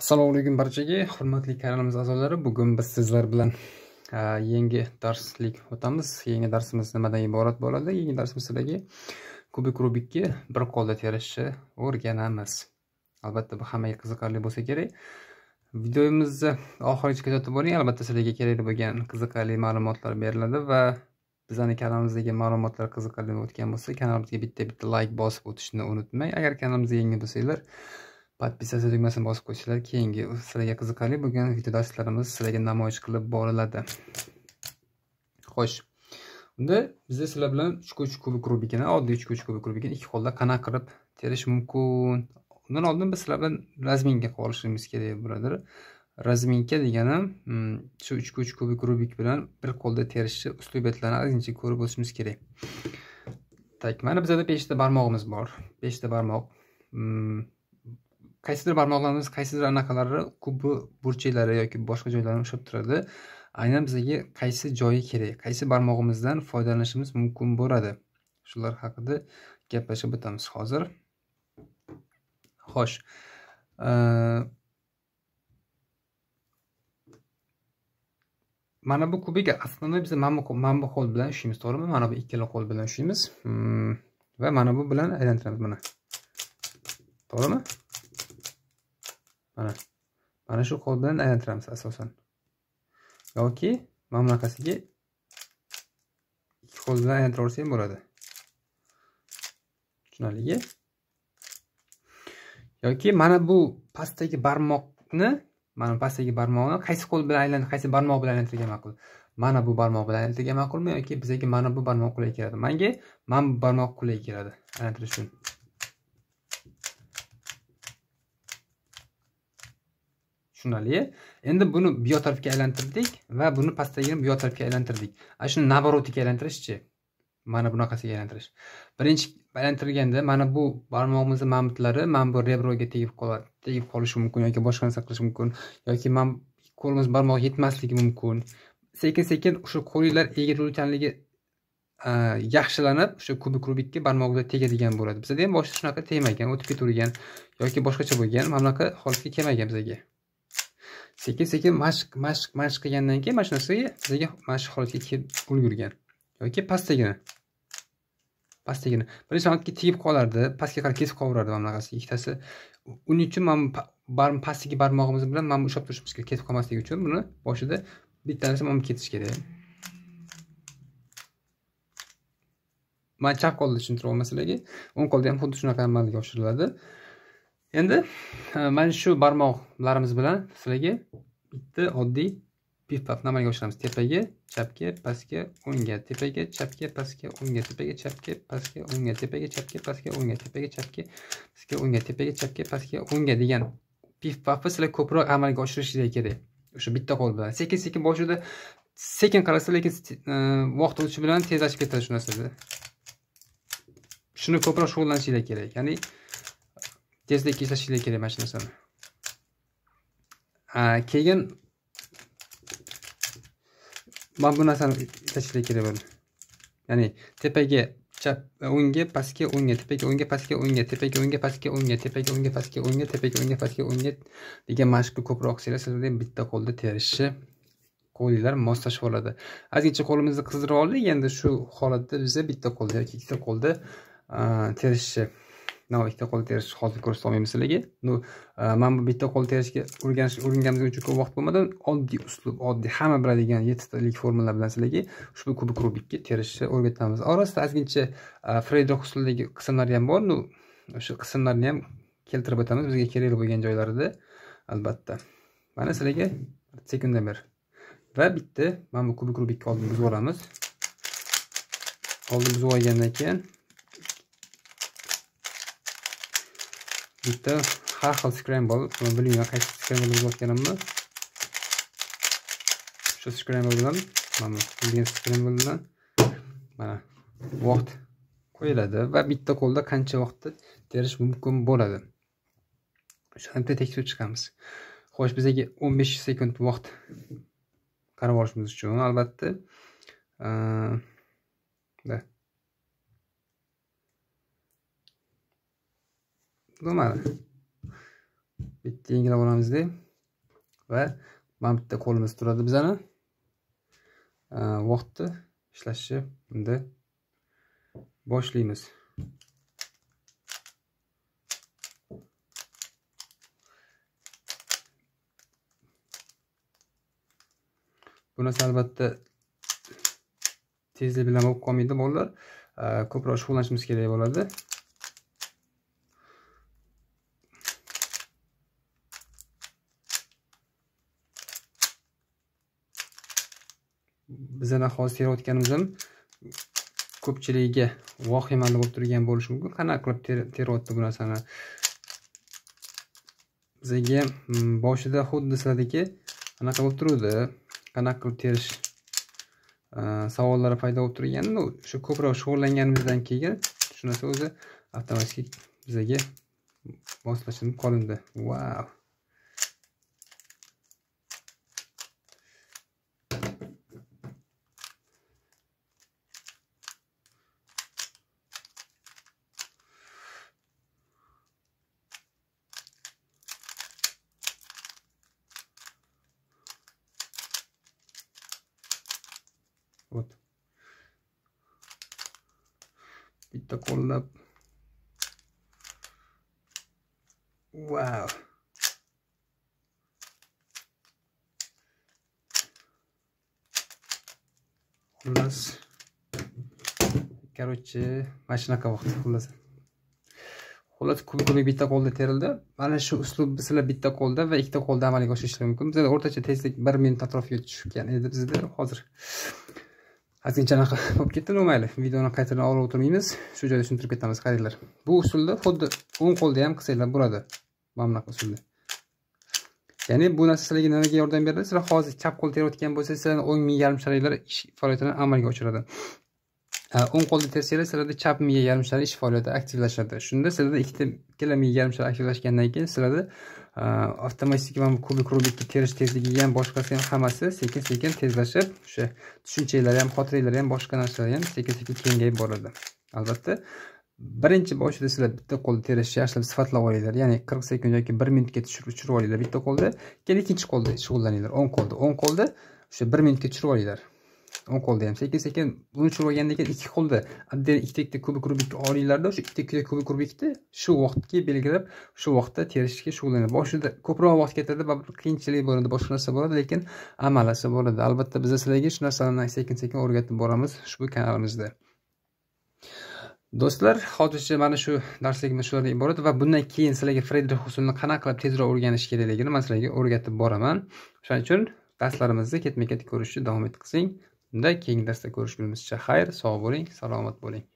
assalomu alaykum barchaga hurmatli kanalimiz a'zolari bugun biz sizlar bilan yangi darslik o'tamiz yangi darsimiz nimadan iborat bo'ladi yangi darsimizdagi kubik rubikka bir qo'lda terishni o'rganamiz albatta bu hammaga qiziqarli bo'lsa kerak videomizni oxirigacha kuzatib boring albatta sizlarga kerakli bo'lgan qiziqarli ma'lumotlar beriladi va bizani kanalimizdagi ma'lumotlar qiziqarli o'tgan bo'lsa kanalimizga bitta bitta layk like bosib o'tishni unutmang agar kanalimizga yangi bo'lsanglar podpisatsiya tugmasini bosib qo'yinglar keyingi sizlarga qiziqarli bo'lgan video darslarimiz sizlarga namoyish qilib boriladi xo'sh unda bizda sizlar bilan uch 3 kubik rubikini oddiy 3 kuch kubik rubikini ikki qo'lda qanaqa qilib terish mumkin undan oldin biz sizlar bilan razminka qilib olishimiz kerak birodar razminka degani hmm, shu uch 3 kubik rubik bilan bir qo'lda terishni uslubiyatlarni ozgincha ko'rib o'tishimiz kerak tak mana bizada beshta barmog'imiz bor beshta barmoq hmm, qaysidir barmoqlarimiz qaysidir anaqalari xuddi burchaklari yoki boshqa joylarini ushlab turadi aynan bizga qaysi joyi kerak qaysi barmog'imizdan foydalanishimiz mumkin bo'ladi shular haqida gaplashib o'tamiz hozir xo'sh mana bu kubik основной biz bu qo'l bilan ushlaymiz to'g'rimi mana bu ikkala qo'l bilan ushlaymiz hmm, va mana bu bilan aylantiramiz mana to'g'rimi mana mana shu kod bilan aylantiramiz asosan yoki mana bunaqasiga ikki qo'l bilan aylantiraversa ham bo'ladi tushunarligi yoki mana bu pastdagi barmoqni mana pastdagi barmoqni qaysi qo'l bilan aylan qaysi barmoq bilan aylantirgan ma'qul mana bu barmoq bilan aylantirgan ma'qulmi yoki bizaga mana bu barmoq qulay keladi manga mana bu barmoq qulay keladi aylantirish uchun tushunarli endi buni bu yoq tarafga aylantirdik va buni pastdagini bu yoq tarafga aylantirdik ana shuni naborotiga aylantirishchi mana bunaqasiga aylantirish birinchi aylantirganda mana bu barmog'imizni mana butlari mana bu rebroga tegib tegib qolishi mumkin yoki boshqa narsa qilishi mumkin yoki mana qo'limiz barmoq yetmasligi mumkin sekin sekin o'sha qo'linglar egiluvchanligi yaxshilanib o'sha kubik rubikka barmoqlar tegadigan bo'ladi bizada ham boshida shunaqa tegmagan o'tib ketavergan yoki boshqacha bo'lgan mana bunaqa holatga kelmagan bizaga sekin sekin mashq mashq mashq qilgandan keyin mana shu narsaga sizga mana shu holatga kelib ulgurgan yoki pastdagini pastdagini birinchi holatga tegib qolardi pastga qarab kesib qolaverardi mana bunaqasi ikkitasi uning uchun mana barm pastdagi barmog'imiz bilan mana bu ushlab turishimiz kerak ketib qolmasligi uchun buni boshida bitta narsa mana bu ketishi kerak mana chap qo'lda tushuntiryapman sizlarga o'ng qo'lda ham xuddi shunaqa amalga oshiriladi endi e, mana shu barmoqlarimiz bilan sizlarga bitta oddiy pifpafni amalga oshiramiz tepaga chapga pastga o'ngga tepaga chapga pastga o'ngga tepaga chapga pastga o'ngga tepaga chapga pastga o'ngga tepaga chapga pastga o'ngga tepaga chapga pastga o'ngga degan pifpafni sizlar ko'proq amalga oshirishingiz kerak o'sha bitta qo'l bilan sekin sekin boshida sekin qarasa lekin e, vaqt o'tishi bilan tezlashib ketadi shu narsada shuni ko'proq shug'ullanishingiz kerak ya'ni tezlik ishlatishinglar kerak mana shu narsani keyin mana bu narsani ishlatishinglar kerak bo'ladi ya'ni tepaga chap o'ngga pastga o'ngga tepaga o'ngga pastga o'ngga tepaga o'ngga pastga o'ngga tepaga o'ngga pastga o'ngga tepaga o'ngga pastga o'ngga degan mashqni ko'proq qilsanglar sizlarda bitta qo'lda terishni qo'linglar moslashib oladi ozgincha qo'limizni qizdirib oldik endi shu holatda biza bitta qo'lda yoki ikkita qo'lda terishni no ikkita qo'l terish hozir ko'rsata olmaymiz sizlarga ну e, mana bu bitta qo'l terishga o'rganish o'rganganimizga uchun ko'p vaqt bo'lmadi oddiy uslub oddiy hamma biladigan yettitalik formula bilan sizlarga ushbu kubik rubikni terishni o'rgatamiz orasida ozgincha e, freydrok usulidagi qismlari ham bor ну o'sha qismlarni ham keltirib o'tamiz bizga kerakli bo'lgan joylarida albatta mana sizlarga sekunda bir va bitta mana bu kubik rubikni oldin buzib olamiz oldin buzib olgandan keyin bitta har xil scramble bilmayman qaysi scramble bosganimni o'sha scramble bilan mana bilgan scramble bilan mana vaqt qo'yiladi va bitta qo'lda qancha vaqtda terish mumkin bo'ladi o'shani tekshirib chiqamiz xo'sh bizaga o'n besh sekund vaqt qarab olishimiz uchun albatta bo'lmadi bitta yengilab olamizda va mana bitta qo'limiz turadi bizani vaqtni ishlashni bunda boshlaymiz bu narsa albatta tezlik bilan bo'lib qolmaydi bolalar e, ko'proq shug'ullanishimiz kerak bo'ladi bizlar hozir terayotganimiz ham ko'pchiligiga vohimali bo'lib turgan bo'lishi mumkin qanaqa qilib terayapti bu narsani bizaga mm, boshida xuddi sizlardagi anaqa bo'lib turuvdi qanaqa qilib terish e, savollari paydo bo'lib turganda o'sha ko'proq shug'ullanganimizdan keyin shu narsa o'zi avtomatik bizaga moslanib qolindi vau bitta qo'llab wow xullas короче mana shunaqa vaqt xullas xullas kubik bitta qo'lda terildi mana shu uslubni sizlar bitta qo'lda va ikkita qo'lda amalga oshirishlar mumkin bizada o'rtacha tezlik bir minut atrofida tushgan edi bizda hozir ozgincha anaqa bo'lib ketdi mayli videoni qaytadan olib o'tirmaymiz shu joyda tushuntirib ketamiz qaranglar bu usulda xuddi o'ng qo'lda ham qilsanglar bo'ladi mana bunaqa usulda ya'ni bu narsa sizlarga nimaga yordam beradi sizlar hozir chap qo'l terayotgan bo'lsangiz sizlarni o'ng miya yarim sharanglar ish faoliyatini amalga oshiradi o'ng qo'lda tersanglar sizlarda chap miya yarim shari ish faoliyati aktivlashadi shunda sizlarda ikkita ikkala miya yarim shari aktivlashgandan keyin sizlarda avtomatik mana kubik rubikni terish tezligi ham boshqasi ham hammasi sekin sekin tezlashib o'sha tushunchalar ham xotiralar ham boshqa narsalar ham sekin sekin kengayib boradi albatta birinchi boshida sizlar bitta qo'lda terishni yaxshilab sifatlab olinglar ya'ni qirq sekund yoki bir minutga tushirib olinglar bitta qo'lda keyin ikkinchi qo'lda shug'ullaninglar o'ng qo'lda o'ng qo'lda o'sha bir minutga tushirib olinglar o'n qo'lda ham sekin sekin buni tushirib olgandan keyin ikki qo'lda atdel ikkita ikkita kubik rubikni olinglarda o'sha ikkita ikkita kubik rubikni shu vaqtga belgilab shu vaqtda terishga shug'ullanadi boshida ko'proq vaqt ketadi baribir qiyinchilik bo'ladi boshqa narsa bo'ladi lekin amalasi bo'ladi albatta biz sizlarga shu narsalarni sekin sekin o'rgatib boramiz ushbu kanalimizda do'stlar hozircha mana shu darsligimiz shulardan iborat va bundan keyin sizlarga fredrix usulini qanaqa qilib tezroq o'rganish kerakligini man sizlarga o'rgatib boraman o'shaning uchun darslarimizni ketma ket ko'rishni davom etkizing Unda keyingi darsda ko'rishgunimizcha xayr, sog' bo'ling, salomat bo'ling.